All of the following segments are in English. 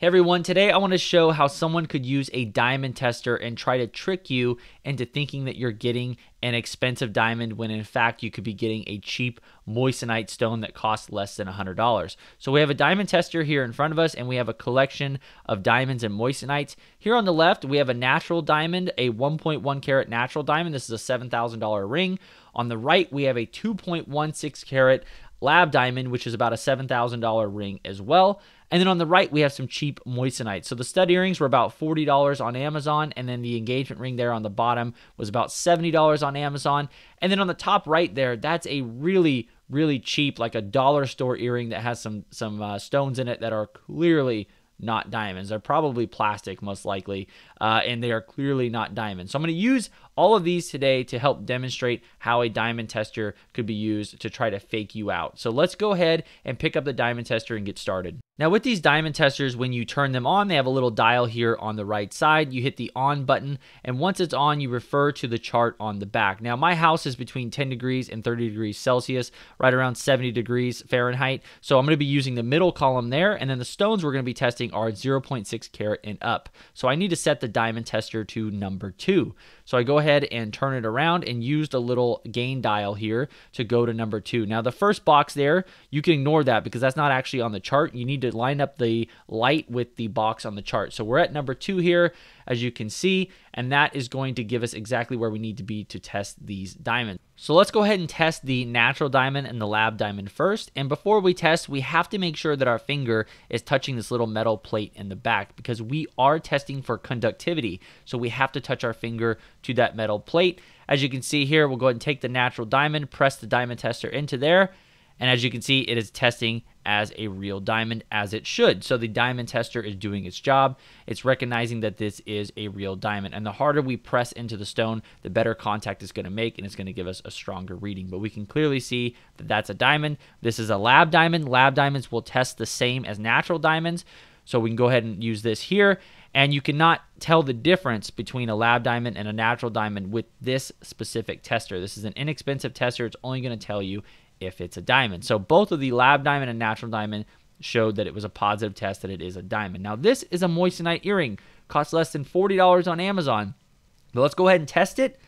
Hey everyone, today I want to show how someone could use a diamond tester and try to trick you into thinking that you're getting an expensive diamond when in fact you could be getting a cheap moissanite stone that costs less than $100. So we have a diamond tester here in front of us and we have a collection of diamonds and moissanites. Here on the left, we have a natural diamond, a 1.1 carat natural diamond. This is a $7,000 ring. On the right, we have a 2.16 carat lab diamond, which is about a $7,000 ring as well. And then on the right, we have some cheap moissanite. So the stud earrings were about $40 on Amazon, and then the engagement ring there on the bottom was about $70 on Amazon. And then on the top right there, that's a really, really cheap, like a dollar store earring that has some some uh, stones in it that are clearly not diamonds. They're probably plastic, most likely, uh, and they are clearly not diamonds. So I'm going to use all of these today to help demonstrate how a diamond tester could be used to try to fake you out. So let's go ahead and pick up the diamond tester and get started. Now with these diamond testers, when you turn them on, they have a little dial here on the right side. You hit the on button, and once it's on, you refer to the chart on the back. Now my house is between 10 degrees and 30 degrees Celsius, right around 70 degrees Fahrenheit. So I'm gonna be using the middle column there, and then the stones we're gonna be testing are 0.6 carat and up. So I need to set the diamond tester to number two. So I go ahead and turn it around and used a little gain dial here to go to number two. Now the first box there, you can ignore that because that's not actually on the chart. You need to line up the light with the box on the chart. So we're at number two here, as you can see, and that is going to give us exactly where we need to be to test these diamonds. So let's go ahead and test the natural diamond and the lab diamond first. And before we test, we have to make sure that our finger is touching this little metal plate in the back because we are testing for conductivity. So we have to touch our finger to that metal plate. As you can see here, we'll go ahead and take the natural diamond, press the diamond tester into there, and as you can see, it is testing as a real diamond as it should. So the diamond tester is doing its job. It's recognizing that this is a real diamond. And the harder we press into the stone, the better contact it's going to make and it's going to give us a stronger reading. But we can clearly see that that's a diamond. This is a lab diamond. Lab diamonds will test the same as natural diamonds. So we can go ahead and use this here. And you cannot tell the difference between a lab diamond and a natural diamond with this specific tester. This is an inexpensive tester. It's only going to tell you if it's a diamond. So both of the lab diamond and natural diamond showed that it was a positive test that it is a diamond. Now this is a moissanite earring, costs less than $40 on Amazon. But let's go ahead and test it.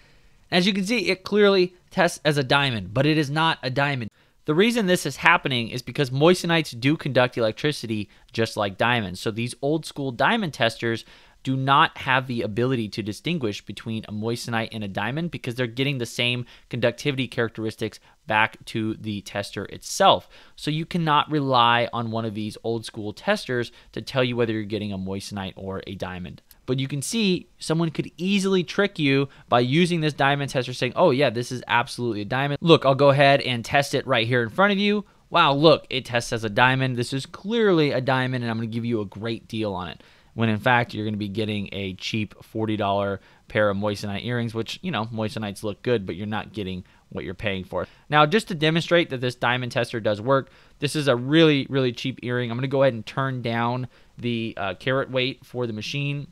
As you can see, it clearly tests as a diamond, but it is not a diamond. The reason this is happening is because moissanites do conduct electricity just like diamonds. So these old school diamond testers do not have the ability to distinguish between a moissanite and a diamond because they're getting the same conductivity characteristics back to the tester itself. So you cannot rely on one of these old school testers to tell you whether you're getting a moissanite or a diamond. But you can see someone could easily trick you by using this diamond tester saying, oh yeah, this is absolutely a diamond. Look, I'll go ahead and test it right here in front of you. Wow, look, it tests as a diamond. This is clearly a diamond and I'm gonna give you a great deal on it when in fact you're going to be getting a cheap $40 pair of moissanite earrings, which, you know, moissanites look good, but you're not getting what you're paying for. Now, just to demonstrate that this diamond tester does work, this is a really, really cheap earring. I'm going to go ahead and turn down the uh, carat weight for the machine,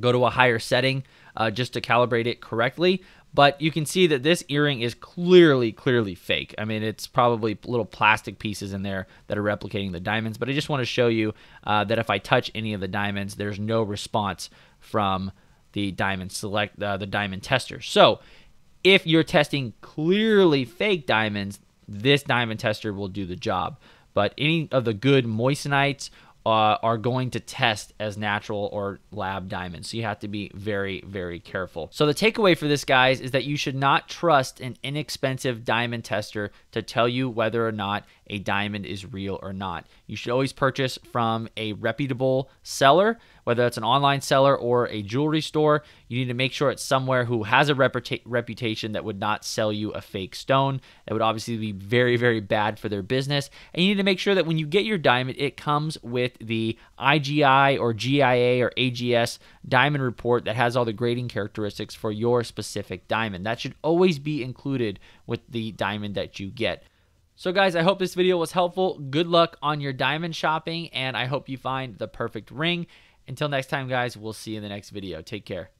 go to a higher setting uh, just to calibrate it correctly but you can see that this earring is clearly, clearly fake. I mean, it's probably little plastic pieces in there that are replicating the diamonds, but I just want to show you uh, that if I touch any of the diamonds, there's no response from the diamond select, uh, the diamond tester. So if you're testing clearly fake diamonds, this diamond tester will do the job. But any of the good moissanites uh, are going to test as natural or lab diamonds. So you have to be very, very careful. So the takeaway for this, guys, is that you should not trust an inexpensive diamond tester to tell you whether or not a diamond is real or not you should always purchase from a reputable seller, whether that's an online seller or a jewelry store. You need to make sure it's somewhere who has a reputa- reputation that would not sell you a fake stone. That would obviously be very, very bad for their business. And you need to make sure that when you get your diamond, it comes with the IGI or GIA or AGS diamond report that has all the grading characteristics for your specific diamond. That should always be included with the diamond that you get. So guys, I hope this video was helpful. Good luck on your diamond shopping, and I hope you find the perfect ring. Until next time, guys, we'll see you in the next video. Take care.